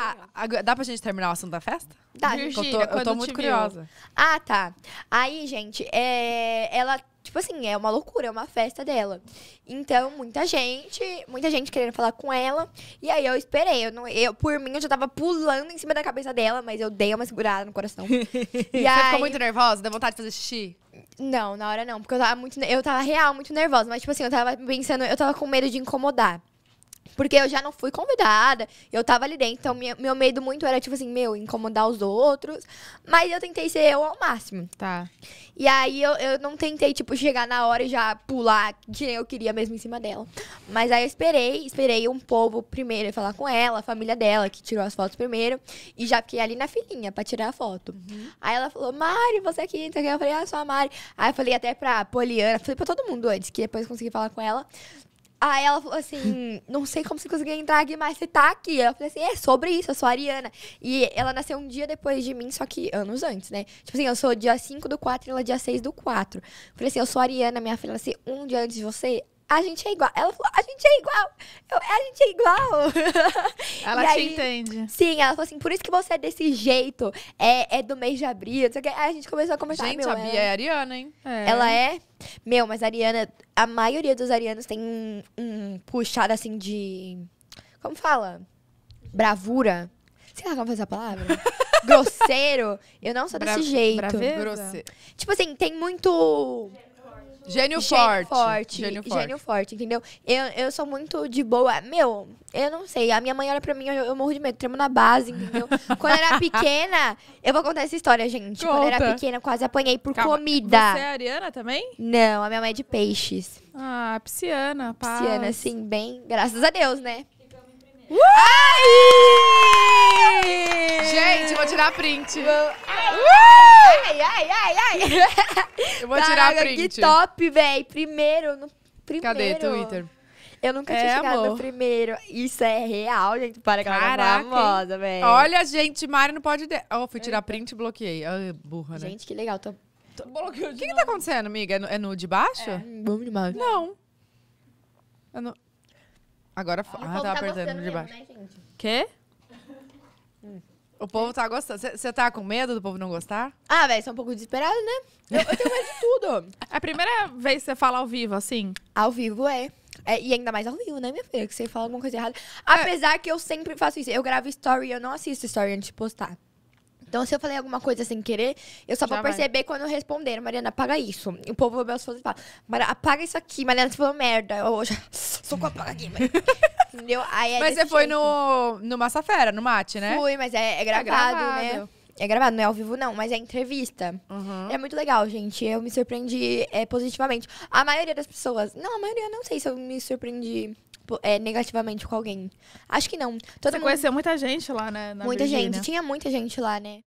Tá, ah, agora, dá pra gente terminar o assunto da festa? Tá. Virgínia, eu tô, eu tô muito curiosa. Ah, tá. Aí, gente, é, ela, tipo assim, é uma loucura, é uma festa dela. Então, muita gente, muita gente querendo falar com ela. E aí eu esperei. Eu, não, eu por mim, eu já tava pulando em cima da cabeça dela, mas eu dei uma segurada no coração. e Você aí... ficou muito nervosa? Deu vontade de fazer xixi? Não, na hora não, porque eu tava muito. Eu tava real, muito nervosa. Mas, tipo assim, eu tava pensando, eu tava com medo de incomodar. Porque eu já não fui convidada, eu tava ali dentro. Então, minha, meu medo muito era, tipo assim, meu, incomodar os outros. Mas eu tentei ser eu ao máximo. Tá. E aí eu, eu não tentei, tipo, chegar na hora e já pular, que eu queria mesmo em cima dela. Mas aí eu esperei, esperei um povo primeiro falar com ela, a família dela, que tirou as fotos primeiro. E já fiquei ali na filinha pra tirar a foto. Uhum. Aí ela falou, Mari, você aqui, então eu falei, ah, sou a Mari. Aí eu falei até pra Poliana, falei pra todo mundo antes, que depois consegui falar com ela. Aí ela falou assim: não sei como você conseguiu entrar aqui, mas você tá aqui. Eu falei assim: é sobre isso, eu sou a Ariana. E ela nasceu um dia depois de mim, só que anos antes, né? Tipo assim, eu sou dia 5 do 4 e ela dia 6 do 4. Eu falei assim: eu sou a Ariana, minha filha, nasceu assim, um dia antes de você a gente é igual. Ela falou, a gente é igual. Eu, é, a gente é igual. Ela e te aí, entende. Sim, ela falou assim, por isso que você é desse jeito. É, é do mês de abril. Não sei o que. Aí a gente começou a conversar. Gente, meu, a Bia é. é ariana, hein? É. Ela é... Meu, mas a ariana... A maioria dos arianos tem um, um puxado, assim, de... Como fala? Bravura. Sei lá como fazer a palavra. Grosseiro. Eu não sou Bra desse jeito. Grosseiro. Tipo assim, tem muito... Gênio, Gênio forte. Gênio forte. Gênio forte, entendeu? Eu, eu sou muito de boa. Meu, eu não sei. A minha mãe olha pra mim, eu, eu morro de medo, tremo na base, entendeu? Quando eu era pequena, eu vou contar essa história, gente. Conta. Quando eu era pequena, eu quase apanhei por Calma. comida. Você é ariana também? Não, a minha mãe é de peixes. Ah, pisciana, pá. Pisciana, sim, bem. Graças a Deus, né? Uh! Ai! Gente, vou tirar print. Uh! ai, ai, ai, ai. Eu vou Caraca, tirar a print. Que top, velho. Primeiro, no... primeiro. Cadê, Twitter? Eu nunca tinha é, chegado amor. no primeiro. Isso é real, gente. Para tá Caraca, famosa, velho. Olha, gente, Mari não pode... De... Oh, fui tirar print e bloqueei. Ai, ah, burra, né? Gente, que legal. Tô... Tô... Bloqueou O que, que tá acontecendo, amiga? É no, é no de baixo? Vamos é, de baixo. Não. Eu não... Agora... Ah, ah tava tá apertando de baixo. Mesmo, né, Quê? Hum. O povo tá gostando. Você tá com medo do povo não gostar? Ah, velho, é um pouco desesperado, né? Eu, eu tenho medo de tudo. É a primeira vez que você fala ao vivo, assim? Ao vivo é. É, e ainda mais ao vivo, né, minha filha? Que você fala alguma coisa errada. É. Apesar é. que eu sempre faço isso. Eu gravo story e eu não assisto story antes de postar. Então, se eu falei alguma coisa sem querer, eu só Já vou perceber quando eu responder. Mariana, apaga isso. O povo, meus fãs, fala, Mariana, apaga isso aqui. Mariana, você falou merda. Eu já... Socorro, apaga aqui, Mariana. Entendeu? Aí, é mas você foi no, no Massa Fera, no Mate, né? Fui, mas é, é, gravado, é gravado, né? É gravado, não é ao vivo, não, mas é entrevista. Uhum. É muito legal, gente. Eu me surpreendi é, positivamente. A maioria das pessoas. Não, a maioria, não sei se eu me surpreendi é, negativamente com alguém. Acho que não. Todo Você mundo... conheceu muita gente lá, né? muita gente. Tinha muita gente lá, né?